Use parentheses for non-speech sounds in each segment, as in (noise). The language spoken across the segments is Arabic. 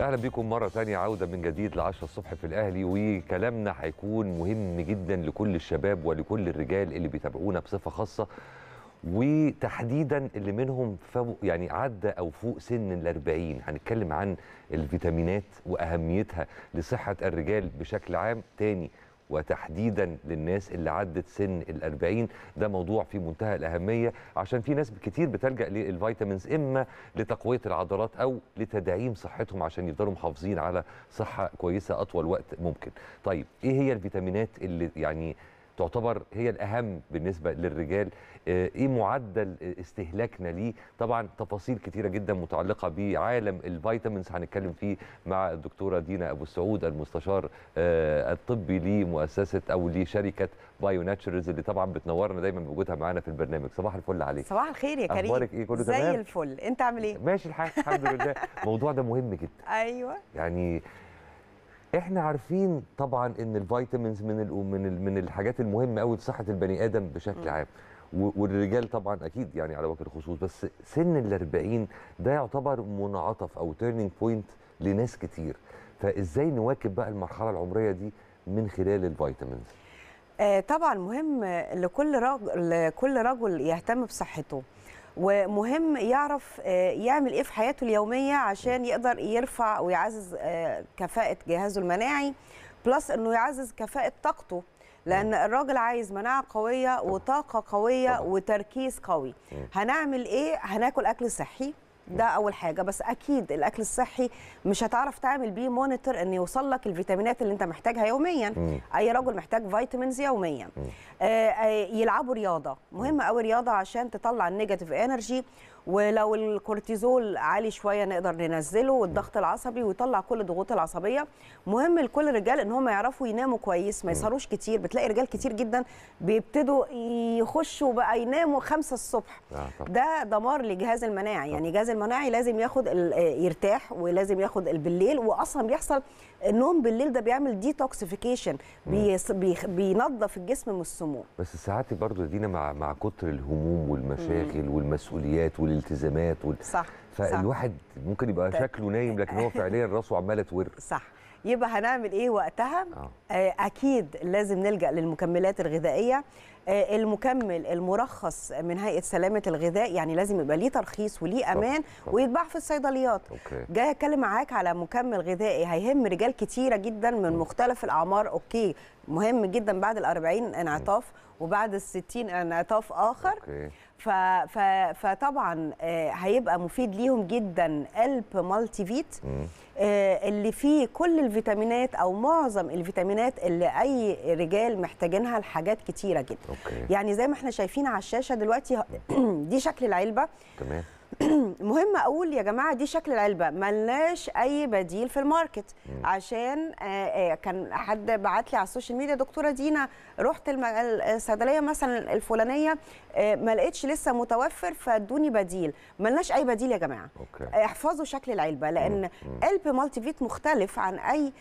اهلا بيكم مره ثانيه عوده من جديد ل 10 الصبح في الاهلي وكلامنا هيكون مهم جدا لكل الشباب ولكل الرجال اللي بيتابعونا بصفه خاصه وتحديدا اللي منهم فوق يعني عدى او فوق سن ال 40 هنتكلم عن الفيتامينات واهميتها لصحه الرجال بشكل عام تاني وتحديدا للناس اللي عدت سن الأربعين ده موضوع في منتهى الأهمية عشان في ناس كتير بتلجأ للفيتامينز إما لتقوية العضلات أو لتدعيم صحتهم عشان يفضلوا محافظين على صحة كويسة أطول وقت ممكن طيب إيه هي الفيتامينات اللي يعني تعتبر هي الأهم بالنسبة للرجال آه، إيه معدل استهلاكنا ليه طبعا تفاصيل كثيرة جدا متعلقة بعالم الفيتامينز هنتكلم فيه مع الدكتورة دينا أبو السعود المستشار آه، الطبي لمؤسسة أو لشركة بايو ناتشرز اللي طبعا بتنورنا دايما بوجودها معانا في البرنامج صباح الفل عليك صباح الخير يا كريم اخبارك ايه كله زي تمام زي الفل انت عامل ايه ماشي الحال الحمد لله الموضوع ده مهم جدا ايوه يعني احنا عارفين طبعا ان الفيتامينز من من من الحاجات المهمه قوي صحه البني ادم بشكل عام والرجال طبعا اكيد يعني على وجه الخصوص بس سن ال 40 ده يعتبر منعطف او تيرنينج بوينت لناس كتير فازاي نواكب بقى المرحله العمريه دي من خلال الفيتامينز آه، طبعا مهم لكل رجل لكل رجل يهتم بصحته ومهم يعرف آه، يعمل ايه في حياته اليوميه عشان يقدر يرفع ويعزز آه، كفاءه جهازه المناعي بلس انه يعزز كفاءه طاقته لان الراجل عايز مناعه قويه وطاقه قويه وتركيز قوي هنعمل ايه هناكل اكل صحي ده اول حاجه بس اكيد الاكل الصحي مش هتعرف تعمل بيه مونيتور ان يوصل لك الفيتامينات اللي انت محتاجها يوميا مم. اي رجل محتاج فيتامينز يوميا آه،, آه يلعبوا رياضه مهمه قوي رياضه عشان تطلع النيجاتيف انرجي ولو الكورتيزول عالي شويه نقدر ننزله والضغط العصبي ويطلع كل الضغوط العصبيه مهم لكل الرجال ان هم يعرفوا يناموا كويس ما يسهروش كتير بتلاقي رجال كتير جدا بيبتدوا يخشوا بقى يناموا خمسة الصبح آه، ده دمار لجهاز المناعه يعني جهاز المناعي لازم ياخد آه، يرتاح ولازم ياخد بالليل واصلا بيحصل النوم بالليل ده بيعمل ديتوكسيفيكيشن بينظف الجسم من السموم بس ساعات برضه دينا مع مع كتر الهموم والمشاغل والمسؤوليات والالتزامات وال... صح فالواحد صح. ممكن يبقى شكله نايم لكن هو (laughs) فعليا راسه عماله تور صح يبقى هنعمل ايه وقتها أوه. آه، اكيد لازم نلجا للمكملات الغذائيه آه، المكمل المرخص من هيئه سلامه الغذاء يعني لازم يبقى ليه ترخيص وليه امان ويتباع في الصيدليات جاي اتكلم معاك على مكمل غذائي هيهم رجال كتيره جدا من مختلف الاعمار اوكي مهم جدا بعد ال40 انعطاف وبعد ال60 انعطاف اخر أوكي. ف... ف... فطبعا آه، هيبقى مفيد ليهم جدا قلب مالتي فيت آه، اللي فيه كل الفيتامينات او معظم الفيتامينات اللي اي رجال محتاجينها لحاجات كتيره جدا أوكي. يعني زي ما احنا شايفين على الشاشه دلوقتي (clears throat) دي شكل العلبه تمام (clears throat) مهم اقول يا جماعه دي شكل العلبه ملناش اي بديل في الماركت مم. عشان آه، آه، كان حد بعت لي على السوشيال ميديا دكتوره دينا رحت الصيدليه مثلا الفلانيه آه، ما لقيتش لسه متوفر فادوني بديل ملناش اي بديل يا جماعه أوكي. احفظوا شكل العلبه لان قلب مالتي فيت مختلف عن اي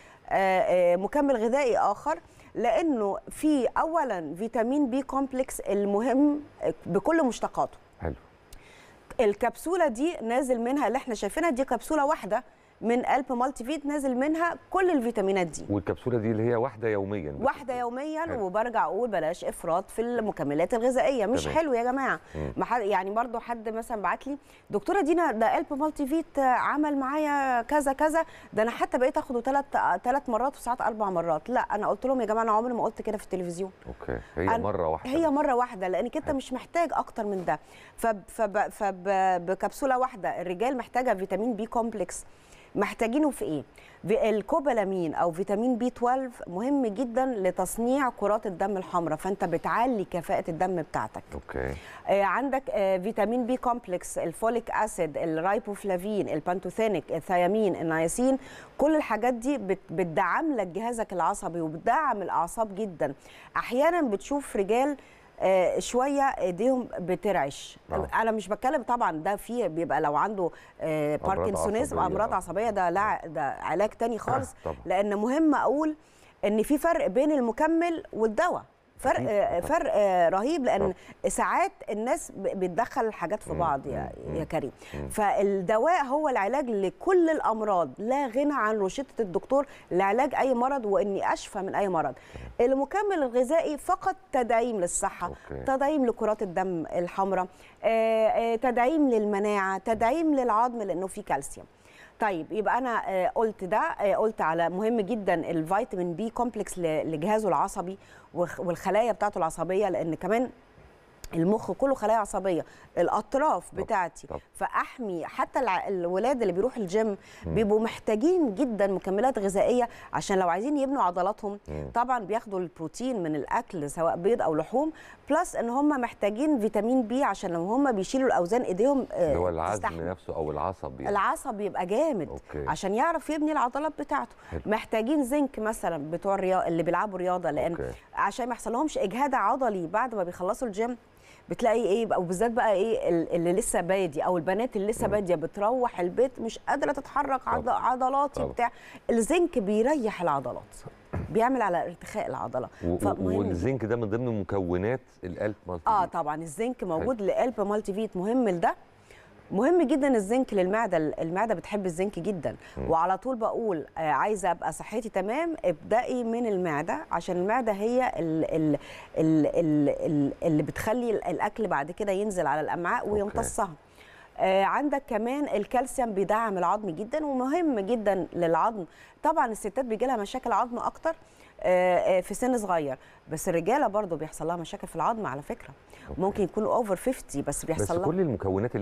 مكمل غذائي اخر لانه في اولا فيتامين بي كومبلكس المهم بكل مشتقاته حلو الكبسوله دي نازل منها اللي احنا شايفينها دي كبسوله واحده من قلب مالتي فيت نازل منها كل الفيتامينات دي والكبسوله دي اللي هي واحده يوميا واحده يوميا حلو. وبرجع اقول بلاش افراط في المكملات الغذائيه مش تمام. حلو يا جماعه حد يعني برضو حد مثلا بعت لي دكتوره دينا ده قلب مالتي فيت عمل معايا كذا كذا ده انا حتى بقيت اخده ثلاث ثلاث مرات وساعات اربع مرات لا انا قلت لهم يا جماعه انا عمري ما قلت كده في التلفزيون اوكي هي أنا... مره واحده هي مره واحده لانك انت مش محتاج اكتر من ده فب... فب... فب... فبكبسوله واحده الرجال محتاجه فيتامين بي كومبلكس محتاجينه في ايه الكوبالامين او فيتامين بي 12 مهم جدا لتصنيع كرات الدم الحمراء فانت بتعلي كفاءه الدم بتاعتك اوكي آه، عندك آه، فيتامين بي كومبلكس الفوليك اسيد الرايبوفلافين البانتوثينيك الثيامين النياسين كل الحاجات دي بتدعم لك جهازك العصبي وبتدعم الاعصاب جدا احيانا بتشوف رجال آه، شويه ايديهم بترعش آه. انا مش بتكلم طبعا ده فيه بيبقى لو عنده آه، باركنسونيزم امراض عصبيه ده لا ده علاج تاني آه، خالص آه. لان مهم اقول ان في فرق بين المكمل والدواء فرق آه، فرق آه، رهيب لان ساعات الناس بتدخل الحاجات في بعض يا يا كريم فالدواء هو العلاج لكل الامراض لا غنى عن روشته الدكتور لعلاج اي مرض واني اشفى من اي مرض المكمل الغذائي فقط تدعيم للصحه تدعيم لكرات الدم الحمراء آه، آه، تدعيم للمناعه تدعيم للعظم لانه في كالسيوم طيب يبقى انا آه، قلت ده قلت على مهم جدا الفيتامين بي كومبلكس لجهازه العصبي والخلايا بتاعته العصبيه لان كمان المخ كله خلايا عصبيه الاطراف بتاعتي طب. فاحمي حتى الولاد اللي بيروح الجيم بيبقوا محتاجين جدا مكملات غذائيه عشان لو عايزين يبنوا عضلاتهم طبعا بياخدوا البروتين من الاكل سواء بيض او لحوم بلس ان هم محتاجين فيتامين بي عشان لو هم بيشيلوا الاوزان ايديهم آه، اللي هو العزم نفسه او العصب يعني. العصب يبقى جامد أوكي. عشان يعرف يبني العضلات بتاعته حلو. محتاجين زنك مثلا بتوع الرياضه اللي بيلعبوا رياضه لان أوكي. عشان ما يحصلهمش اجهاد عضلي بعد ما بيخلصوا الجيم بتلاقي ايه او بالذات بقى ايه اللي لسه بادي او البنات اللي لسه باديه بتروح البيت مش قادره تتحرك عضلاتي طبعا. بتاع الزنك بيريح العضلات بيعمل على ارتخاء العضله فمهم والزنك ده من ضمن مكونات القلب مالتي اه طبعا الزنك موجود لالب مالتي فيت مهم لده مهم جدا الزنك للمعده المعده بتحب الزنك جدا م. وعلى طول بقول آه، عايزه ابقى صحتي تمام ابدأي من المعده عشان المعده هي اللي اللي بتخلي الاكل بعد كده ينزل على الامعاء ويمتصها أوكي. آه، عندك كمان الكالسيوم بيدعم العظم جدا ومهم جدا للعظم طبعا الستات بيجي لها مشاكل عظم اكتر آه، في سن صغير بس الرجاله برضو بيحصل لها مشاكل في العظم على فكره ممكن يكونوا اوفر 50 بس بيحصل بس كل المكونات